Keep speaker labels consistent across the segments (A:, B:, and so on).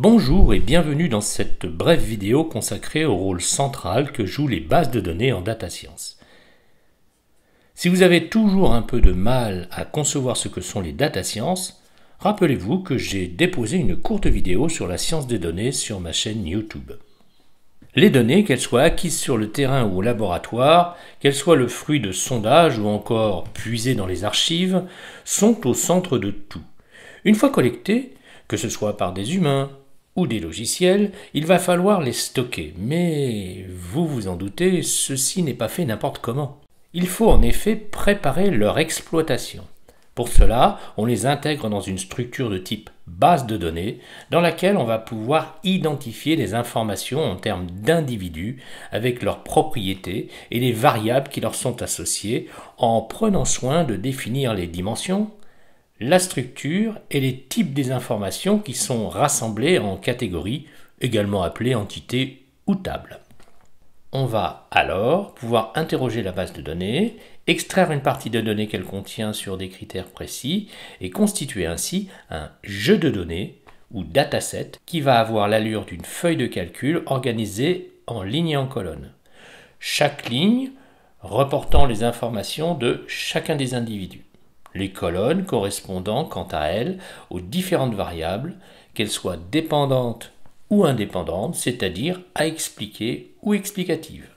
A: Bonjour et bienvenue dans cette brève vidéo consacrée au rôle central que jouent les bases de données en data science. Si vous avez toujours un peu de mal à concevoir ce que sont les data science, rappelez-vous que j'ai déposé une courte vidéo sur la science des données sur ma chaîne YouTube. Les données, qu'elles soient acquises sur le terrain ou au laboratoire, qu'elles soient le fruit de sondages ou encore puisées dans les archives, sont au centre de tout. Une fois collectées, que ce soit par des humains, des logiciels, il va falloir les stocker. Mais vous vous en doutez, ceci n'est pas fait n'importe comment. Il faut en effet préparer leur exploitation. Pour cela, on les intègre dans une structure de type base de données dans laquelle on va pouvoir identifier les informations en termes d'individus avec leurs propriétés et les variables qui leur sont associées en prenant soin de définir les dimensions, la structure et les types des informations qui sont rassemblées en catégories, également appelées entités ou tables. On va alors pouvoir interroger la base de données, extraire une partie de données qu'elle contient sur des critères précis et constituer ainsi un jeu de données ou dataset qui va avoir l'allure d'une feuille de calcul organisée en lignes et en colonnes. Chaque ligne reportant les informations de chacun des individus les colonnes correspondant quant à elles aux différentes variables, qu'elles soient dépendantes ou indépendantes, c'est-à-dire à expliquer ou explicatives.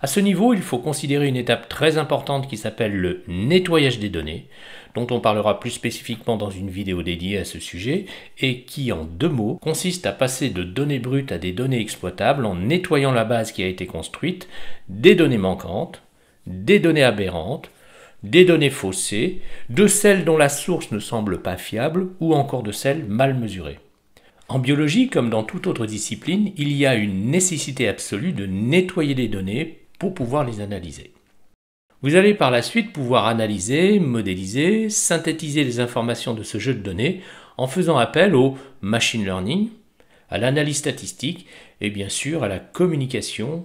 A: À ce niveau, il faut considérer une étape très importante qui s'appelle le nettoyage des données, dont on parlera plus spécifiquement dans une vidéo dédiée à ce sujet, et qui, en deux mots, consiste à passer de données brutes à des données exploitables en nettoyant la base qui a été construite, des données manquantes, des données aberrantes, des données faussées, de celles dont la source ne semble pas fiable ou encore de celles mal mesurées. En biologie, comme dans toute autre discipline, il y a une nécessité absolue de nettoyer les données pour pouvoir les analyser. Vous allez par la suite pouvoir analyser, modéliser, synthétiser les informations de ce jeu de données en faisant appel au machine learning, à l'analyse statistique et bien sûr à la communication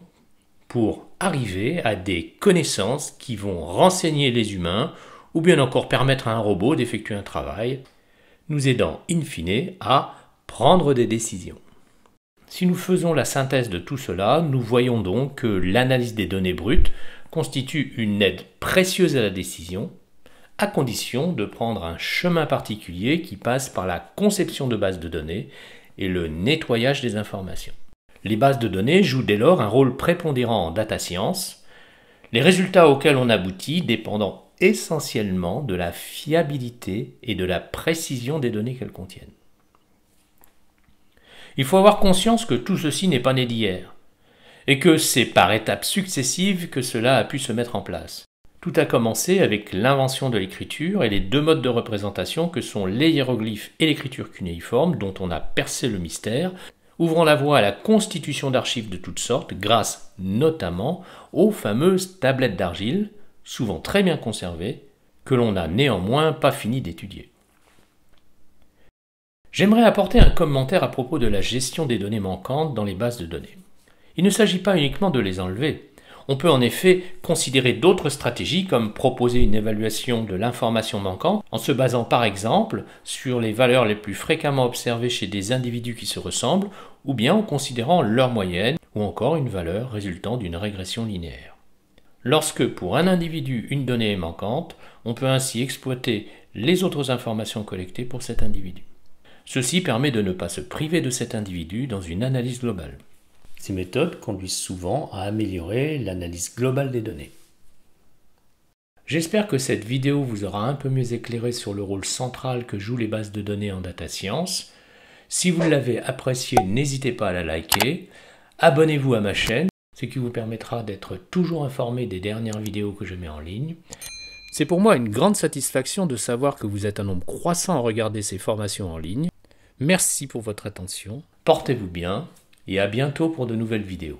A: pour arriver à des connaissances qui vont renseigner les humains ou bien encore permettre à un robot d'effectuer un travail, nous aidant in fine à prendre des décisions. Si nous faisons la synthèse de tout cela, nous voyons donc que l'analyse des données brutes constitue une aide précieuse à la décision, à condition de prendre un chemin particulier qui passe par la conception de bases de données et le nettoyage des informations. Les bases de données jouent dès lors un rôle prépondérant en data science, les résultats auxquels on aboutit dépendant essentiellement de la fiabilité et de la précision des données qu'elles contiennent. Il faut avoir conscience que tout ceci n'est pas né d'hier, et que c'est par étapes successives que cela a pu se mettre en place. Tout a commencé avec l'invention de l'écriture et les deux modes de représentation que sont les hiéroglyphes et l'écriture cunéiforme dont on a percé le mystère ouvrant la voie à la constitution d'archives de toutes sortes grâce notamment aux fameuses tablettes d'argile, souvent très bien conservées, que l'on n'a néanmoins pas fini d'étudier. J'aimerais apporter un commentaire à propos de la gestion des données manquantes dans les bases de données. Il ne s'agit pas uniquement de les enlever, on peut en effet considérer d'autres stratégies comme proposer une évaluation de l'information manquante en se basant par exemple sur les valeurs les plus fréquemment observées chez des individus qui se ressemblent ou bien en considérant leur moyenne ou encore une valeur résultant d'une régression linéaire. Lorsque pour un individu une donnée est manquante, on peut ainsi exploiter les autres informations collectées pour cet individu. Ceci permet de ne pas se priver de cet individu dans une analyse globale. Ces méthodes conduisent souvent à améliorer l'analyse globale des données. J'espère que cette vidéo vous aura un peu mieux éclairé sur le rôle central que jouent les bases de données en data science. Si vous l'avez apprécié, n'hésitez pas à la liker. Abonnez-vous à ma chaîne, ce qui vous permettra d'être toujours informé des dernières vidéos que je mets en ligne. C'est pour moi une grande satisfaction de savoir que vous êtes un nombre croissant à regarder ces formations en ligne. Merci pour votre attention, portez-vous bien et à bientôt pour de nouvelles vidéos.